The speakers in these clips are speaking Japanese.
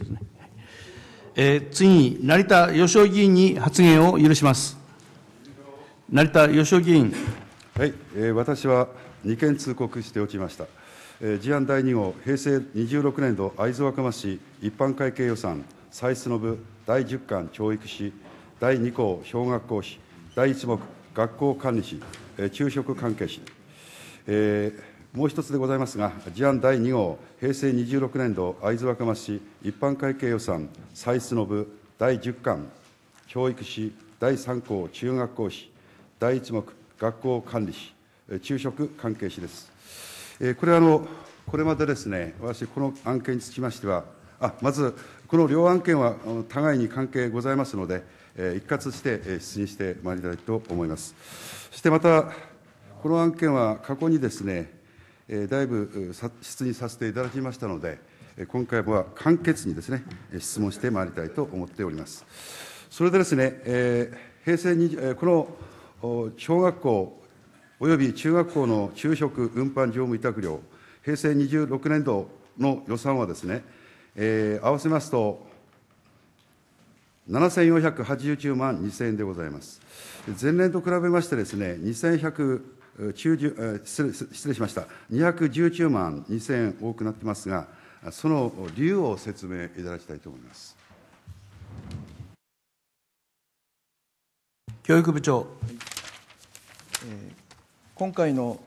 ですね。えー、次に、成田義雄議員に発言を許します。成田義雄議員。はい、えー、私は2件通告しておきました。えー、事案第2号、平成26年度会津若松市一般会計予算、歳出の部第10巻教育士、第2項小学校士、第1目学校管理士、えー、昼食関係士。えー、もう一つでございますが、事案第2号、平成26年度会津若松市一般会計予算歳出の部第10巻、教育士第3項中学校士、第1目学校管理士、昼食関係士です。えこれはあの、これまでですね、私、この案件につきましては、あまず、この両案件は互いに関係ございますので、え一括して出疑してまいりたいと思います。そしてまた、この案件は過去にですね、だいぶ質にさせていただきましたので、今回は簡潔にですね、質問してまいりたいと思っております。それでですね、え平成20、この小学校および中学校の昼食運搬業務委託料、平成26年度の予算はですね、え合わせますと、7489万2000円でございます。前年と比べましてですね、失礼しました、219万2000円多くなってますが、その理由を説明いただきたいと思います。教育部長、はい、えー、今回の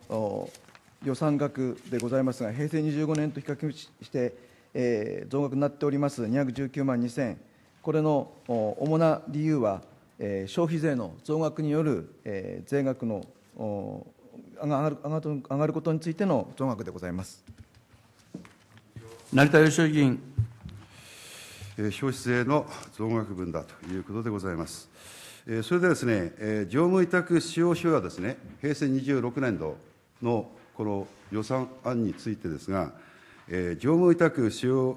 予算額でございますが、平成25年と比較して、えー、増額になっております219万2000円、これの主な理由は、えー、消費税の増額による、えー、税額の上がるがることについての総額でございます成田義雄議員。消費税の増額分だということでございます。それでですね、業務委託使用費はですね、平成26年度のこの予算案についてですが、え業務委託使用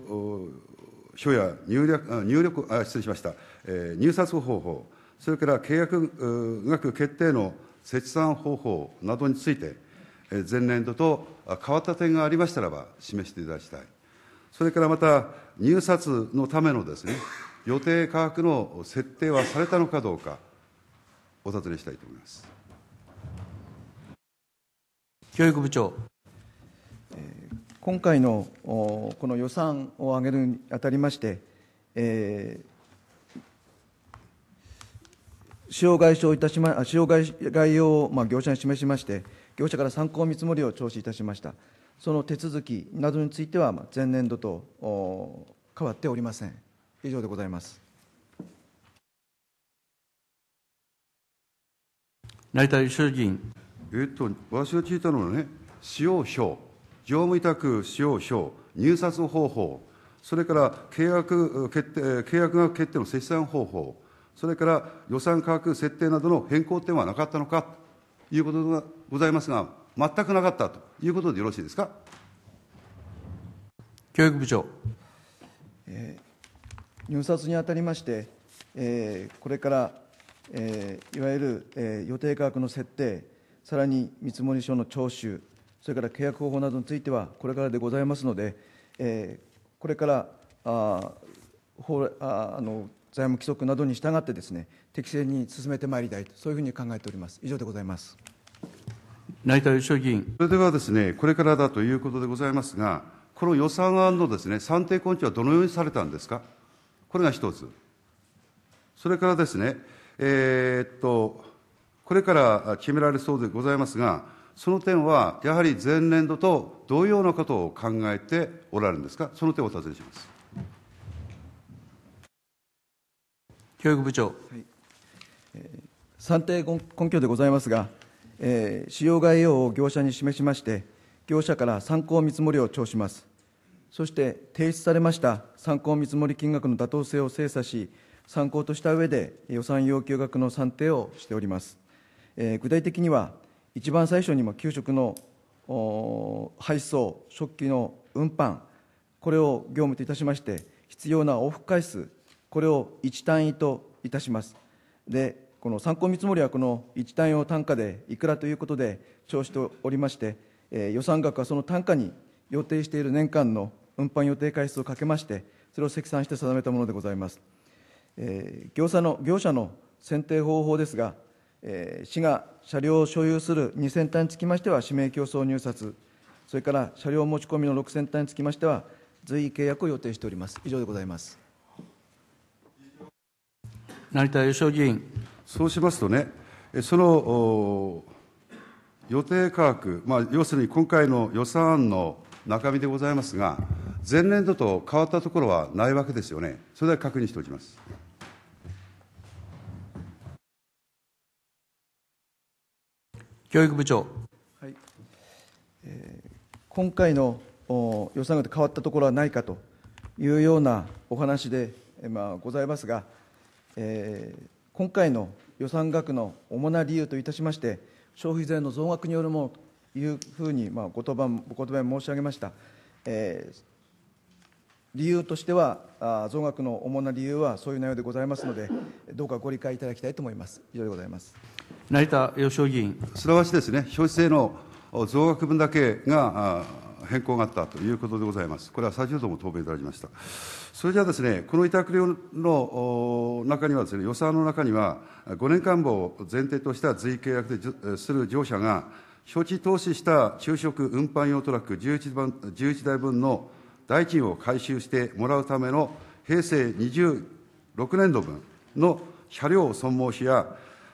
書や入力入力あ、失礼しました、え入札方法、それから契約額決定の設置算方法などについて、前年度と変わった点がありましたらば、示していただきたい。それからまた、入札のためのですね、予定価格の設定はされたのかどうか、お尋ねしたいと思います。教育部長。今回のこの予算を上げるにあたりまして、えー、使用概傷いたしま、使用概要を、まあ、業者に示しまして、業者から参考見積もりを調収いたしました。その手続きなどについては、まあ、前年度と変わっておりません。以上でございます。成田衆議院。えっと、私が聞いたのはね、使用表、業務委託使用表、入札方法、それから契約決定契約決定の積算方法、それから予算価格設定などの変更点はなかったのかということがございますが、全くなかったということでよろしいですか。教育部長。えー、入札にあたりまして、えー、これから、えー、いわゆる、えー、予定価格の設定、さらに見積書の徴収、それから契約方法などについては、これからでございますので、えー、これからあ法ああの財務規則などに従ってですね、適正に進めてまいりたいと、そういうふうに考えております。以上でございます。内田義雄議員。それではですね、これからだということでございますが、この予算案のですね、算定根拠はどのようにされたんですか。これが一つ。それからですね、えー、っと、これから決められそうでございますが、その点はやはり前年度と同様のことを考えておられるんですか、その点をお尋ねします。教育部長。算定根拠でございますが、えー、使用概要を業者に示しまして、業者から参考見積もりを調します。そして提出されました参考見積もり金額の妥当性を精査し、参考とした上で予算要求額の算定をしております。えー、具体的には、一番最初にも給食の配送、食器の運搬、これを業務といたしまして、必要な往復回数、これを1単位といたしますでこの参考見積もりはこの1単位を単価でいくらということで調しておりまして、えー、予算額はその単価に予定している年間の運搬予定回数をかけましてそれを積算して定めたものでございます、えー、業者の業者の選定方法ですが、えー、市が車両を所有する2000単につきましては指名競争入札それから車両持ち込みの6000単につきましては随意契約を予定しております以上でございます成田義雄議員。そうしますとね、その予定価格、まあ、要するに今回の予算案の中身でございますが、前年度と変わったところはないわけですよね、それだけ確認しておきます。教育部長、はいえー、今回の予算が変わったところはないかというようなお話で、まあ、ございますが、えー、今回の予算額の主な理由といたしまして、消費税の増額によるものというふうに、まあ、ご答弁申し上げました。えー理由としては増額の主な理由はそういう内容でございますので、どうかご理解いただきたいと思います。以上でございます成田芳生議員。すなわちですね、消費税の増額分だけが変更があったということでございます。これは先ほども答弁いただきました。それじゃあですね、この委託料の中にはですね、予算の中には、5年間を前提とした随意契約でする乗車が、承知投資した昼食運搬用トラック 11, 番11台分の代金を回収してもらうための平成26年度分の車両損耗費や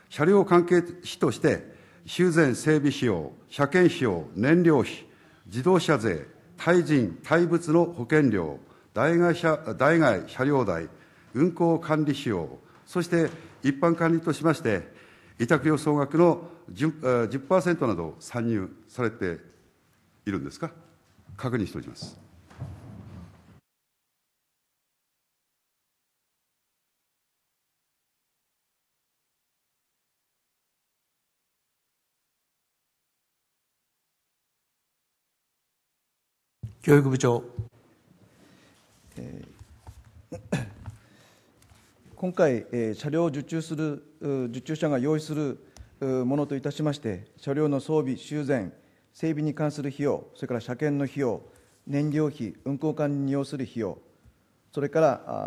車両関係費として修繕整備費用、車検費用、燃料費、自動車税、対人、対物の保険料、代替車代替車両代、運行管理費用、そして一般管理としまして、委託料総額の 10%, 10など参入されているんですか、確認しております。教育部長。えー、今回、えー、車両を受注する受注者が用意するものといたしまして、車両の装備、修繕、整備に関する費用、それから車検の費用、燃料費、運行管理に要する費用、それか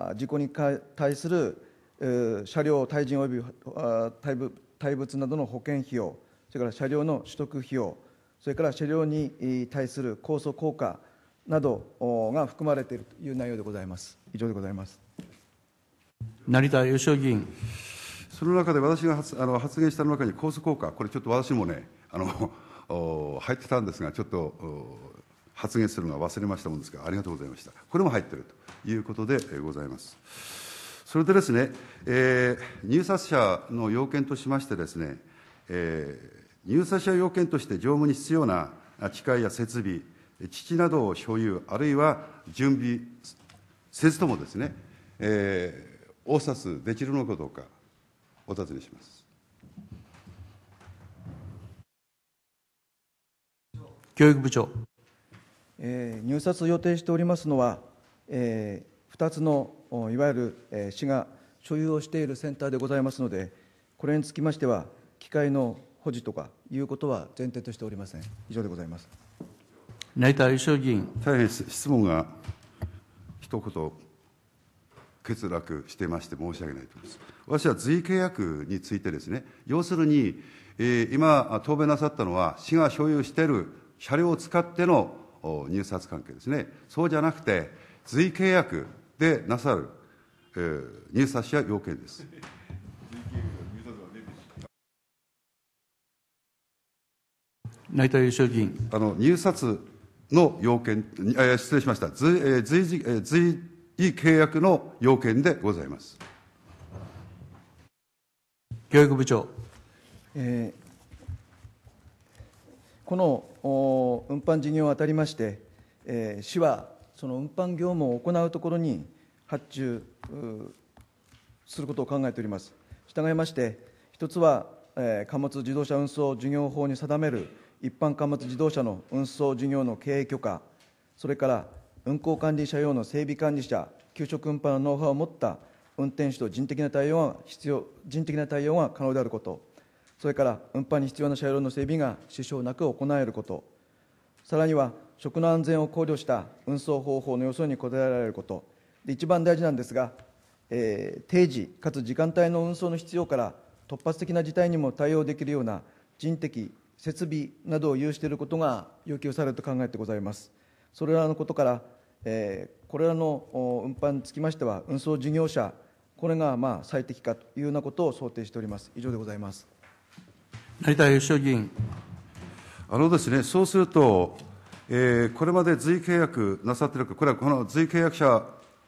ら事故に対する、えー、車両、退陣及び退部対物などの保険費用、それから車両の取得費用、それから車両に対する高素効果、などが含まれているという内容でございます。以上でございます。成田義雄議員。その中で私が発あの発言した中に高速効果、これちょっと私もね、あの入ってたんですが、ちょっと発言するのは忘れましたもんですら、ありがとうございました。これも入ってるということでございます。それでですね、えー、入札者の要件としましてですね、えー、入札者要件として乗務に必要な機械や設備、基地などを所有、あるいは準備せずともですね、えー、応札できるのかどうか、お尋ねします。教育部長、えー、入札を予定しておりますのは、えー、2つのいわゆる、えー、市が所有をしているセンターでございますので、これにつきましては、機械の保持とかいうことは前提としておりません。以上でございます。成田義雄議員。大変質問が一言欠落してまして申し訳ないと思います。私は随契約についてですね、要するに、えー、今、答弁なさったのは、市が所有している車両を使っての入札関係ですね、そうじゃなくて、随契約でなさる、えー、入札者要件です。成田優勝議員あの入札の要件、えー、失礼しました、随,、えー随時えー、随意契約の要件でございます。教育部長、えー、この運搬事業を当たりまして、えー、市はその運搬業務を行うところに発注することを考えております。従いまして、一つは、えー、貨物自動車運送事業法に定める一般貨物自動車の運送事業の経営許可、それから運行管理車用の整備管理者、給食運搬のノウハウを持った運転手と人的な対応は必要人的な対応が可能であること、それから運搬に必要な車両の整備が支障なく行えること、さらには食の安全を考慮した運送方法の要想に応えられること、で一番大事なんですが、えー、定時かつ時間帯の運送の必要から突発的な事態にも対応できるような人的、設備などを有していることが要求されると考えてございます。それらのことから、えー、これらの運搬につきましては、運送事業者、これがまあ最適化というようなことを想定しております。以上でございます。成田義雄議員。あのですね、そうすると、えー、これまで随意契約なさっているこれはこの随意契約者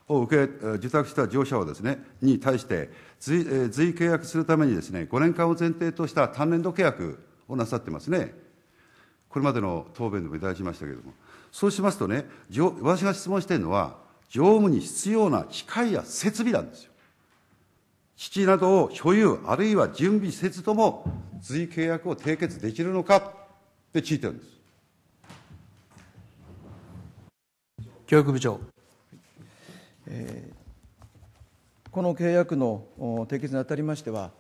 を受け、受託した乗車をですね、に対して随、随契約するためにですね、5年間を前提とした単年度契約をなさってますね。これまでの答弁でもいただきましたけれども、そうしますとね、私が質問しているのは、常務に必要な機械や設備なんですよ。基地などを所有、あるいは準備せずとも、随契約を締結できるのかって聞いてるんです。教育部長。えー、この契約の締結にあたりましては、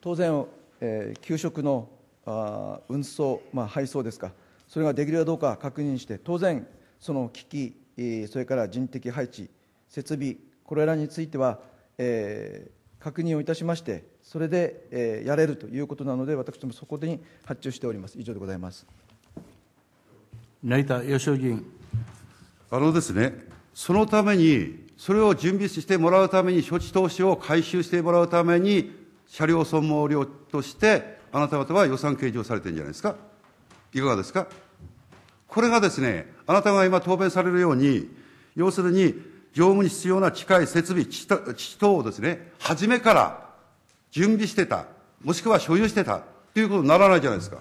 当然、えー、給食のあ運送、まあ、配送ですか、それができるかどうか確認して、当然、その機器、それから人的配置、設備、これらについては、えー、確認をいたしまして、それで、えー、やれるということなので、私どもそこに発注しております。以上でございます成田義雄議員。あのですね、そのために、それを準備してもらうために、処置投資を回収してもらうために、車両損耗料として、あなた方は予算計上されてるんじゃないですか。いかがですか。これがですね、あなたが今答弁されるように、要するに、業務に必要な機械、設備、地等をですね、初めから準備してた、もしくは所有してた、ということにならないじゃないですか。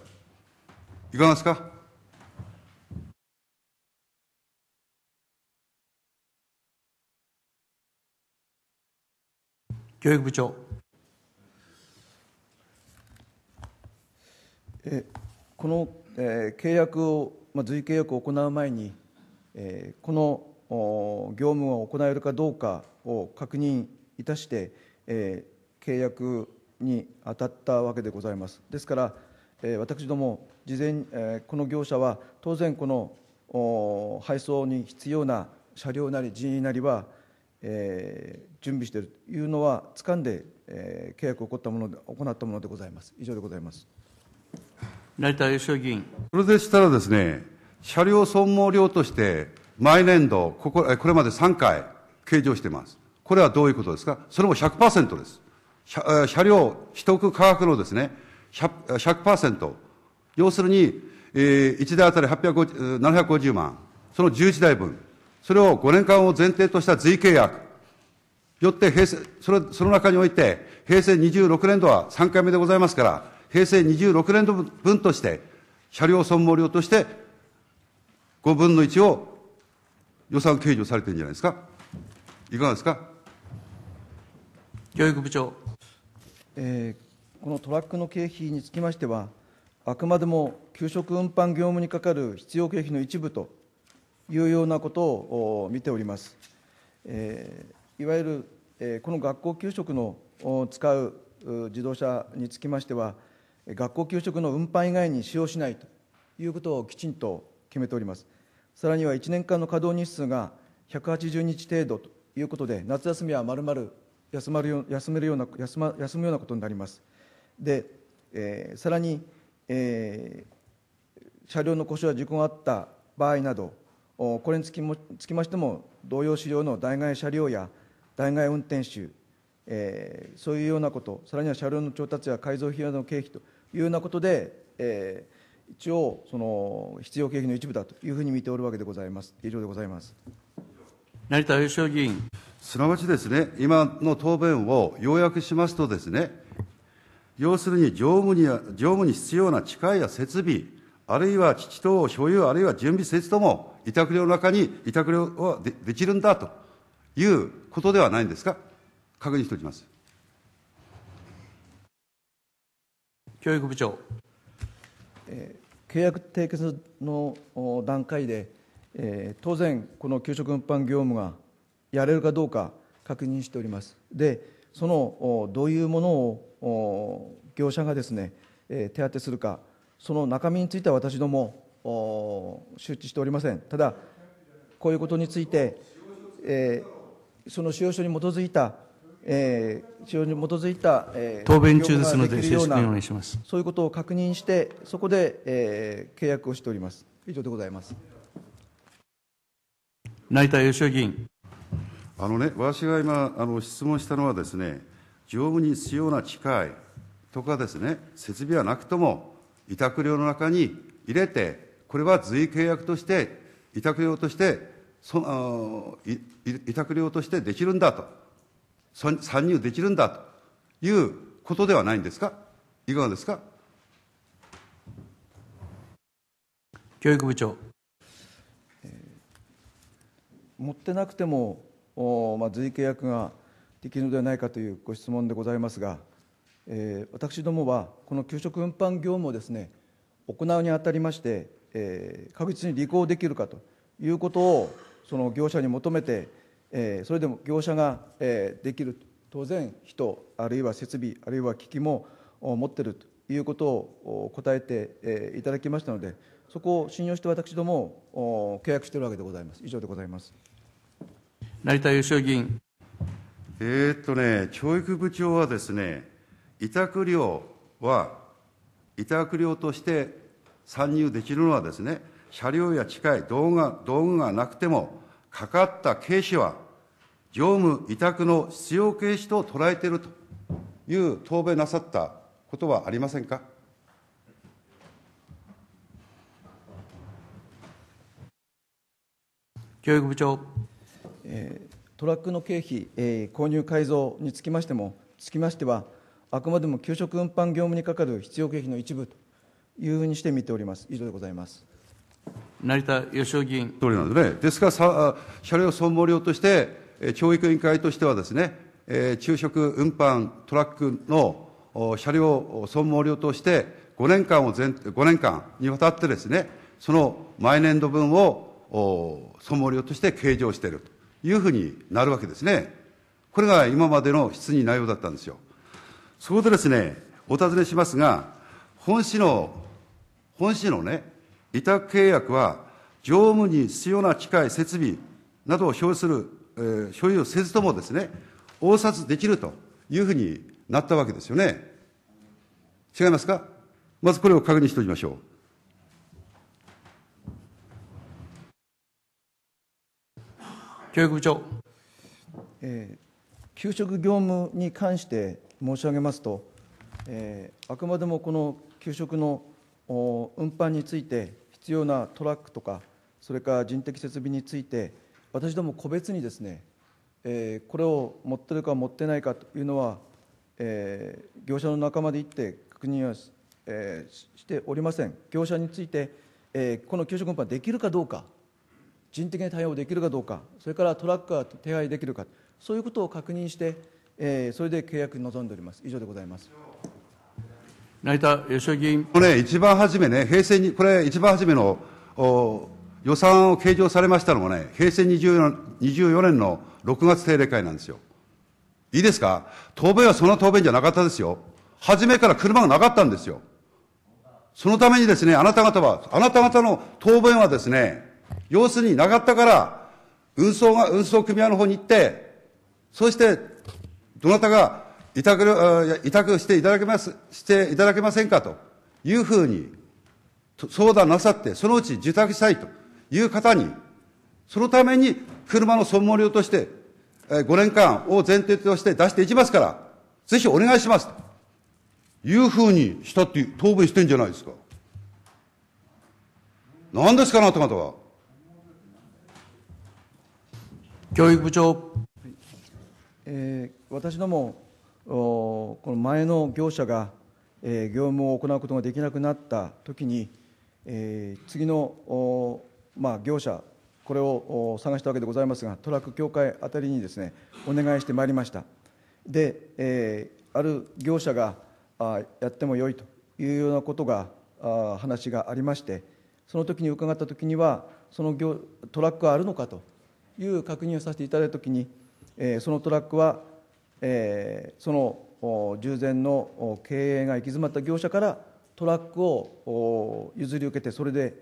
いかがですか。教育部長。えこの、えー、契約を、まあ、随意契約を行う前に、えー、この業務を行えるかどうかを確認いたして、えー、契約に当たったわけでございます。ですから、えー、私ども事前、えー、この業者は当然この配送に必要な車両なり人員なりは、えー、準備しているというのは掴んで、えー、契約を行ったもので行ったものでございます。以上でございます。成田義雄議員。それでしたらですね、車両損耗料として、毎年度ここ、これまで3回計上してます。これはどういうことですかそれも100%です。車車両取得価格のですね、100%。要するに、えー、1台当たり750万、その11台分、それを5年間を前提とした随契約、よって平成それその中において、平成26年度は3回目でございますから、平成26年度分として、車両損耗料として、5分の1を予算計上されてるんじゃないですか。いかがですか。教育部長。えー、このトラックの経費につきましては、あくまでも給食運搬業務にかかる必要経費の一部というようなことを見ております。えー、いわゆる、えー、この学校給食の使う自動車につきましては、学校給食の運搬以外に使用しないということをきちんと決めております。さらには1年間の稼働日数が180日程度ということで、夏休みはまるまる休まるよ休めるような休,、休むようなことになります。で、えー、さらに、えー、車両の故障や事故があった場合など、これにつきもつきましても、同様使用の代替車両や代替運転手、えー、そういうようなこと、さらには車両の調達や改造費用の経費と。いうようなことで、えー、一応その必要経費の一部だというふうに見ておるわけでございます。以上でございます。成田義雄議員。すなわちですね、今の答弁を要約しますとですね、要するに常務に乗務に必要な機械や設備、あるいは基地等所有、あるいは準備施設とも委託料の中に委託料はでできるんだということではないんですか、確認しておきます。教育部長。えー、契約締結の段階で、えー、当然、この給食運搬業務がやれるかどうか確認しております。で、そのどういうものを業者がですね、えー、手当てするか、その中身については私ども周知しておりません。ただ、こういうことについて、えー、その使用書に基づいたえー、地上に基づいた、えー、答弁中ですので、正式にお願いします。そういうことを確認して、そこで、えー、契約をしております。以上でございます。内田義雄議員。あのね、私が今あの質問したのはですね、乗務に必要な機械とかですね、設備はなくとも委託料の中に入れて、これは随意契約として委託料としてその委託料としてできるんだと。参入できるんだということではないんですか、いかがですか。教育部長、持ってなくても、おまあ、随意契約ができるのではないかというご質問でございますが、えー、私どもはこの給食運搬業務をですね行うにあたりまして、えー、確実に履行できるかということをその業者に求めてえー、それでも業者が、えー、できる当然人あるいは設備あるいは機器も持ってるということを答えて、えー、いただきましたのでそこを信用して私ども契約しているわけでございます以上でございます成田義雄議員えー、っとね教育部長はですね委託料は委託料として参入できるのはですね車両や機械道具が道具がなくてもかかった軽視は、常務委託の必要軽視と捉えているという答弁なさったことはありませんか。教育部長、えー、トラックの経費、えー、購入改造につきましてもつきましてはあくまでも給食運搬業務にかかる必要経費の一部というふうにして見ております以上でございます成田義雄議員。通りなんですね。ですから、車両総合料として、教育委員会としてはですね、え昼食、運搬、トラックの車両総合料として、5年間を全、5年間にわたってですね、その毎年度分を総合料として計上しているというふうになるわけですね。これが今までの質疑内容だったんですよ。そこでですね、お尋ねしますが、本市の、本市のね、委託契約は、業務に必要な機械、設備などを所有する、えー、所有せずともですね、応札できるというふうになったわけですよね。違いますかまずこれを確認しておきましょう。教育部長、えー、給食業務に関して申し上げますと、えー、あくまでもこの給食の運搬について必要なトラックとかそれから人的設備について私ども個別にですね、えー、これを持ってるか持ってないかというのは、えー、業者の仲間で行って確認はし,、えー、しておりません業者について、えー、この給食運搬できるかどうか人的に対応できるかどうかそれからトラックが手配できるかそういうことを確認して、えー、それで契約に臨んでおります以上でございます。成田義雄議員。これ、ね、一番初めね、平成に、これ、一番初めのお予算を計上されましたのがね、平成 24, 2年の6月定例会なんですよ。いいですか答弁はその答弁じゃなかったですよ。初めから車がなかったんですよ。そのためにですね、あなた方は、あなた方の答弁はですね、要するになかったから、運送が、運送組合の方に行って、そして、どなたが委託委託していただけます、していただけませんかというふうに相談なさって、そのうち受託したいという方に、そのために車の損耗料として、5年間を前提として出していきますから、ぜひお願いしますというふうにしたって答弁してんじゃないですか。何ですか、あなた方は。教育部長。えー、私どもこの前の業者が、え業務を行うことができなくなったときに、え次の、まあ、業者これを探したわけでございますがトラック協会あたりにですねお願いしてまいりましたで、えある業者があやってもよいというようなことがあ話がありましてそのときに伺ったときにはその業トラックはあるのかという確認をさせていただいたときに、えそのトラックはえー、その従前の経営が行き詰まった業者からトラックを譲り受けてそれで、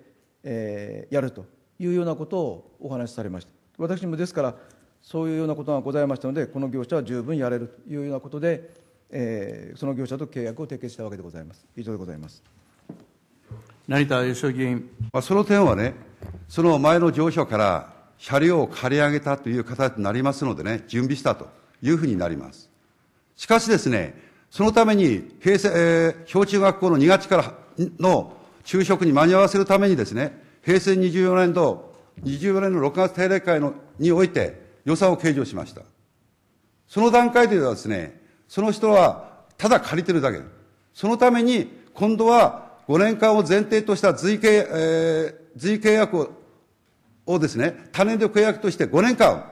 えー、やるというようなことをお話しされました私もですからそういうようなことがございましたのでこの業者は十分やれるというようなことで、えー、その業者と契約を締結したわけでございます以上でございます成田義雄議員その点はねその前の上所から車両を借り上げたという形になりますのでね準備したというふうになります。しかしですね、そのために、平成、えー、小中学校の2月からの昼食に間に合わせるためにですね、平成24年度、24年の6月定例会のにおいて予算を計上しました。その段階ではですね、その人はただ借りてるだけ。そのために、今度は5年間を前提とした随契,、えー、随契約ををですね、単年度契約として5年間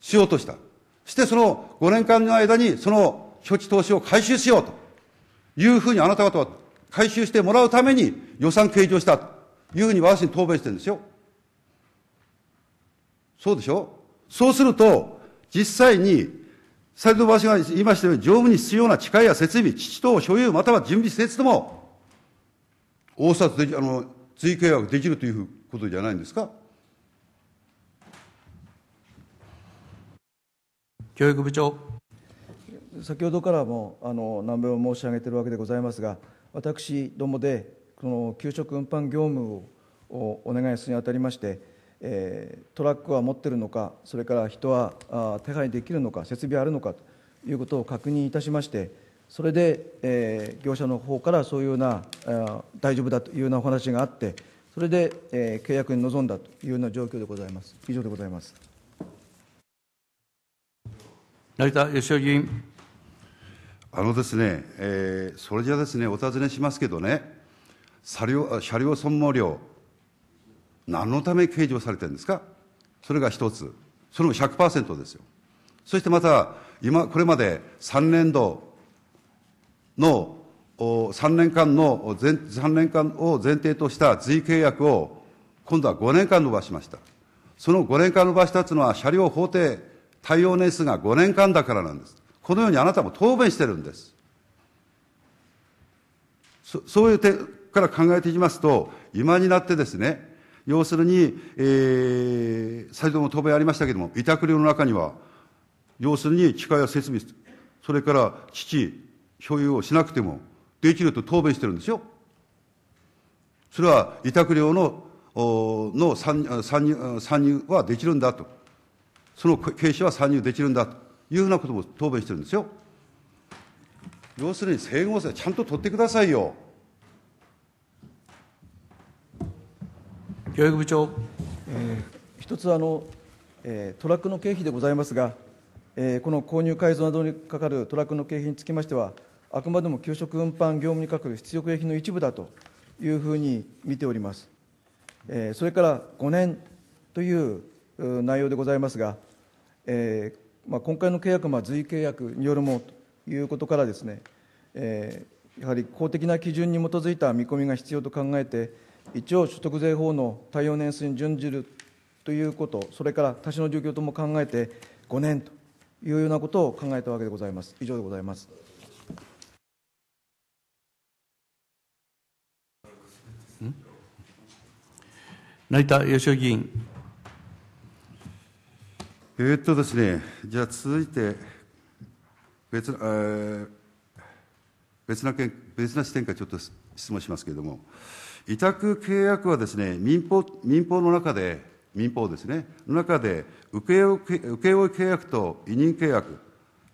しようとした。そしてその5年間の間にその初期投資を回収しようというふうにあなた方は回収してもらうために予算計上したというふうに私に答弁してるんですよ。そうでしょそうすると、実際に、先ほど私が言いましたように、常務に必要な機械や設備、基地等所有または準備施設とも、大札で、あの、追契約できるということじゃないんですか教育部長。先ほどからもあの難病を申し上げているわけでございますが、私どもでこの給食運搬業務をお願いするにあたりまして、えー、トラックは持ってるのか、それから人はあ手配できるのか、設備あるのかということを確認いたしまして、それで、えー、業者の方からそういうようなあ大丈夫だというようなお話があって、それで、えー、契約に臨んだというような状況でございます。以上でございます。成田義雄議員。あのですね、えー、それじゃですね、お尋ねしますけどね、車両車両損耗料、何のため計上されてるんですか、それが一つ、それも100%ですよ。そしてまた、今、これまで3年度の、3年間の、3年間を前提とした随意契約を、今度は5年間延ばしました。その5年間延ばしたというのは、車両法定対応年数が5年間だからなんです。このようにあなたも答弁してるんです。そそういう点から考えていきますと、今になってですね、要するに、えー、先ほども答弁ありましたけれども、委託料の中には、要するに機械や設備、それから基地、所有をしなくてもできると答弁してるんですよ。それは委託料のの参入はできるんだと。その軽視は参入できるんだというふうなことも答弁してるんですよ。要するに整合性ちゃんと取ってくださいよ。教育部長、えー、一つあの、えー、トラックの経費でございますが、えー、この購入改造などにかかるトラックの経費につきましては、あくまでも給食運搬業務にかかる出力費の一部だというふうに見ております。えー、それから5年という内容でございますが、えーまあ、今回の契約は随意契約によるものということからですね、えー、やはり公的な基準に基づいた見込みが必要と考えて、一応所得税法の対応年数に準じるということ、それから他種の状況とも考えて、5年というようなことを考えたわけでございます。以上でございます。成田義雄議員。えー、っとですね、じゃあ続いて別、えー、別な別な視点からちょっと質問しますけれども、委託契約はですね、民法民法の中で、民法ですね、の中で請負契約と委任契約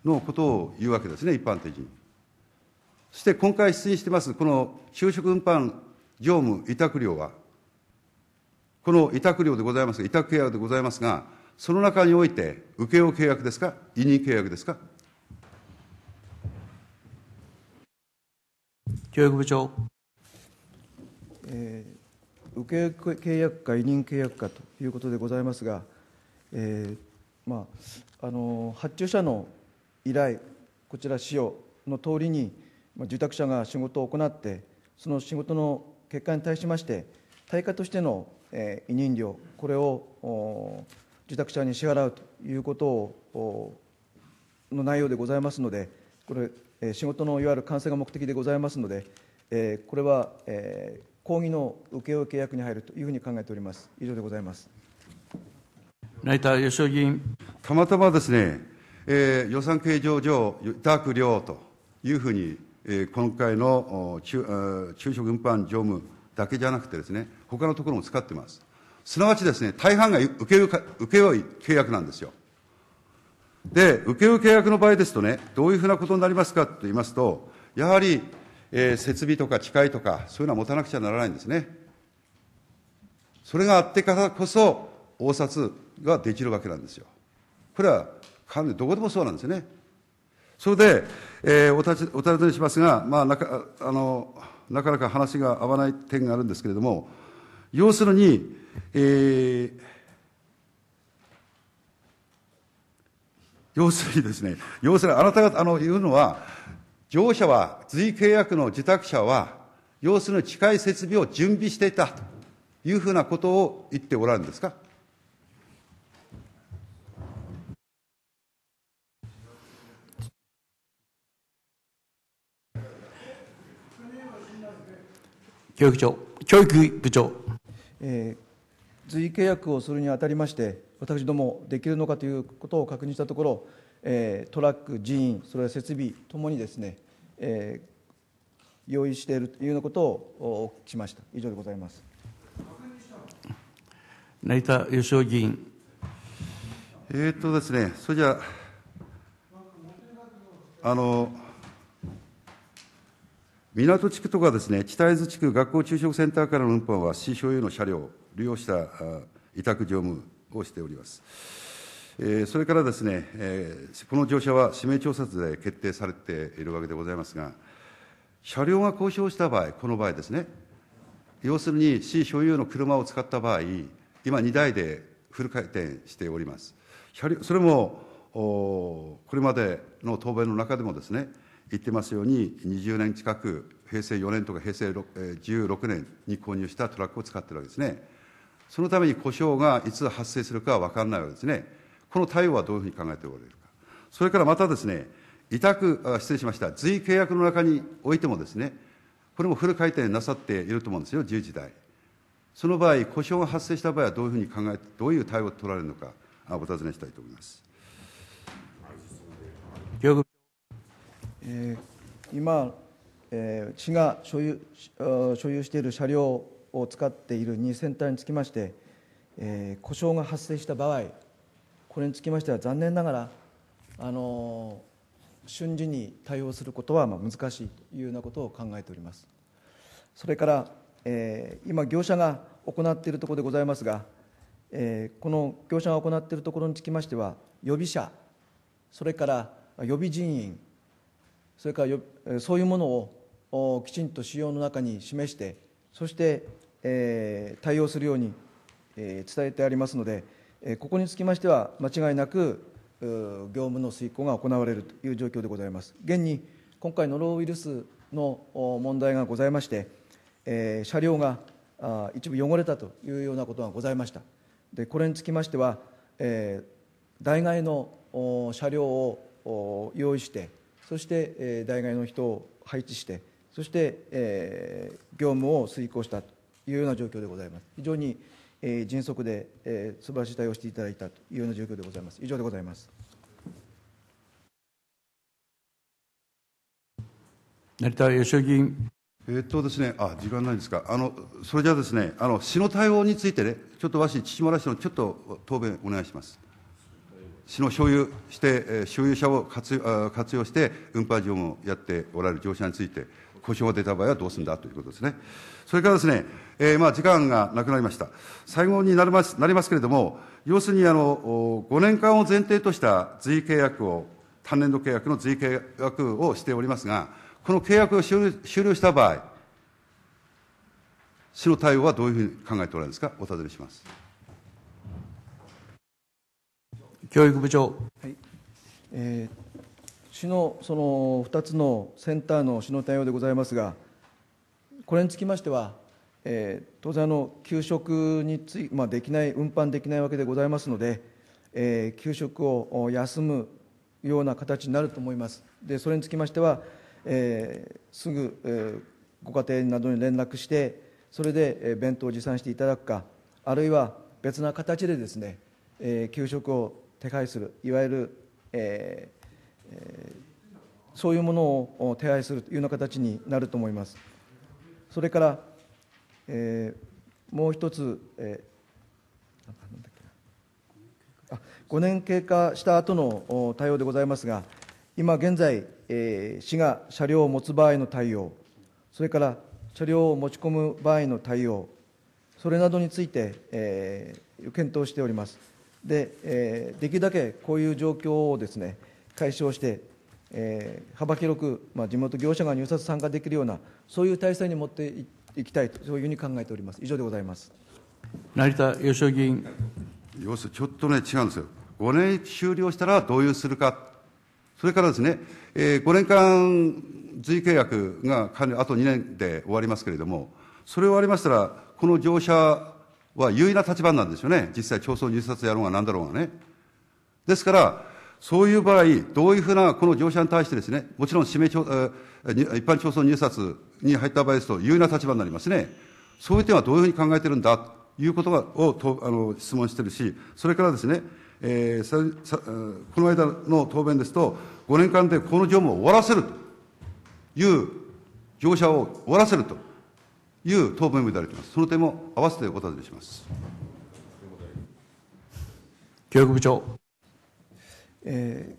のことを言うわけですね、一般的に。そして今回出演してます、この就職運搬常務委託料は、この委託料でございますが、委託契約でございますが、その中において、請負契約ですか、委任契約ですか。教育部長。えー、請負契約か委任契約かということでございますが、えーまあ、あの発注者の依頼、こちら、使用の通りに、まあ、受託者が仕事を行って、その仕事の結果に対しまして、対価としての、えー、委任料、これを受託者に支払うということをの内容でございますので、これ、仕事のいわゆる完成が目的でございますので、これは講義の請負契約に入るというふうに考えております。以上でございます。内田義雄議員。たまたまですね、えー、予算計上上、委託料というふうに、えー、今回の中中小運搬常務だけじゃなくてですね、他のところも使ってます。すなわちですね、大半が請負い契約なんですよ。で、請負契約の場合ですとね、どういうふうなことになりますかと言いますと、やはり、えー、設備とか機械とか、そういうのは持たなくちゃならないんですね。それがあってからこそ、応札ができるわけなんですよ。これは、かなりどこでもそうなんですね。それで、えー、お尋お尋ねしますが、まあ、なかあのなかなか話が合わない点があるんですけれども、要するに、えー、要するにですね、要するにあなた方の言うのは、業者は、随契約の受託者は、要するに近い設備を準備していたというふうなことを言っておられるんですか教育長、教育部長。えー、随意契約をするにあたりまして、私どもできるのかということを確認したところ、えー、トラック、人員、それは設備ともにですね、えー、用意しているというようなことをお聞きしました。以上でございます。成田義雄議員。えー、っとですね、それじゃあ、あの。港地区とかですね、北会津地区学校昼食センターからの運搬は、市所有の車両を利用した委託乗務をしております。えそれからですね、えこの乗車は指名調査で決定されているわけでございますが、車両が交渉した場合、この場合ですね、要するに市所有の車を使った場合、今2台でフル回転しております。車両それもこれまでの答弁の中でもですね、言ってますように、20年近く、平成4年とか平成16年に購入したトラックを使っているわけですね。そのために故障がいつ発生するかは分からないわけですね。この対応はどういうふうに考えておられるか。それからまたですね、委託、あ失礼しました、随意契約の中においてもですね、これもフル回転なさっていると思うんですよ、10時台。その場合、故障が発生した場合はどういうふうに考えて、どういう対応を取られるのか、お尋ねしたいと思います。え今、え市が所有所有している車両を使っている2センターにつきまして、え故障が発生した場合これにつきましては残念ながら、あの瞬時に対応することはま難しいというようなことを考えておりますそれから、え今業者が行っているところでございますが、えこの業者が行っているところにつきましては予備車それから予備人員それからそういうものをきちんと仕様の中に示して、そして、えー、対応するように、えー、伝えてありますので、えー、ここにつきましては、間違いなく業務の遂行が行われるという状況でございます。現に今回、ノロウイルスの問題がございまして、えー、車両があ一部汚れたというようなことがございました。でこれにつきましては、えー、代替の車両を用意して、そして大概の人を配置して、そして業務を遂行したというような状況でございます。非常に迅速で素晴らしい対応をしていただいたというような状況でございます。以上でございます。成田義雄議員。えっとですね、あ時間ないですか、あのそれじゃあですね、あの市の対応についてね、ちょっとわし、千島市のちょっと答弁お願いします。市の所有して、所有者を活用して、運搬業務をやっておられる業者について、故障が出た場合はどうするんだということですね。それからですね、えー、まあ時間がなくなりました。最後になりますなりますけれども、要するにあの5年間を前提とした随意契約を、単年度契約の随意契約をしておりますが、この契約を終了した場合、市の対応はどういうふうに考えておられるんですか、お尋ねします。教育部長。はいえー、市のその2つのセンターの市の対応でございますが、これにつきましては、えー、当然の、給食につい、まあ、できない、運搬できないわけでございますので、えー、給食を休むような形になると思います、でそれにつきましては、えー、すぐ、えー、ご家庭などに連絡して、それで、え弁当を持参していただくか、あるいは別な形でですね、えー、給食を手配する、いわゆる、えーえー、そういうものを手配するというような形になると思います。それから、えー、もう一つ、えー、あ5年経過した後の対応でございますが、今現在、えー、市が車両を持つ場合の対応、それから車両を持ち込む場合の対応、それなどについて、えー、検討しております。で、えー、できるだけこういう状況をですね解消して、えー、幅広く、まあ、地元業者が入札参加できるようなそういう体制に持っていきたいとそういうふうに考えております以上でございます成田義雄議員要するちょっとね違うんですよ5年終了したらどういうするかそれからですね、えー、5年間随契約があと2年で終わりますけれどもそれ終わりましたらこの乗車は優位な立場なんですよね。実際、競争入札やろうがんだろうがね。ですから、そういう場合、どういうふうな、この業者に対してですね、もちろん指名一般競争入札に入った場合ですと、優位な立場になりますね。そういう点はどういうふうに考えてるんだ、ということをとあの質問してるし、それからですね、えー、さこの間の答弁ですと、5年間でこの業務を終わらせるという、業者を終わらせるという答弁をいただいています。その点も合わせてお尋ねします。教育部長。え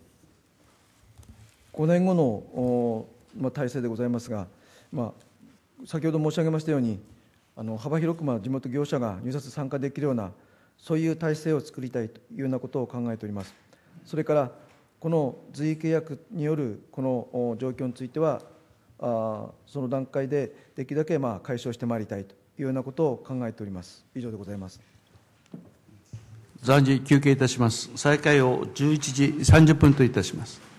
ー、5年後のお、まあ、体制でございますが、まあ、先ほど申し上げましたように、あの幅広く、まあ、地元業者が入札参加できるような、そういう体制を作りたいというようなことを考えております。それからこの随意契約によるこの状況についてはあその段階でできるだけまあ解消してまいりたいというようなことを考えております以上でございます暫時休憩いたします再開を11時30分といたします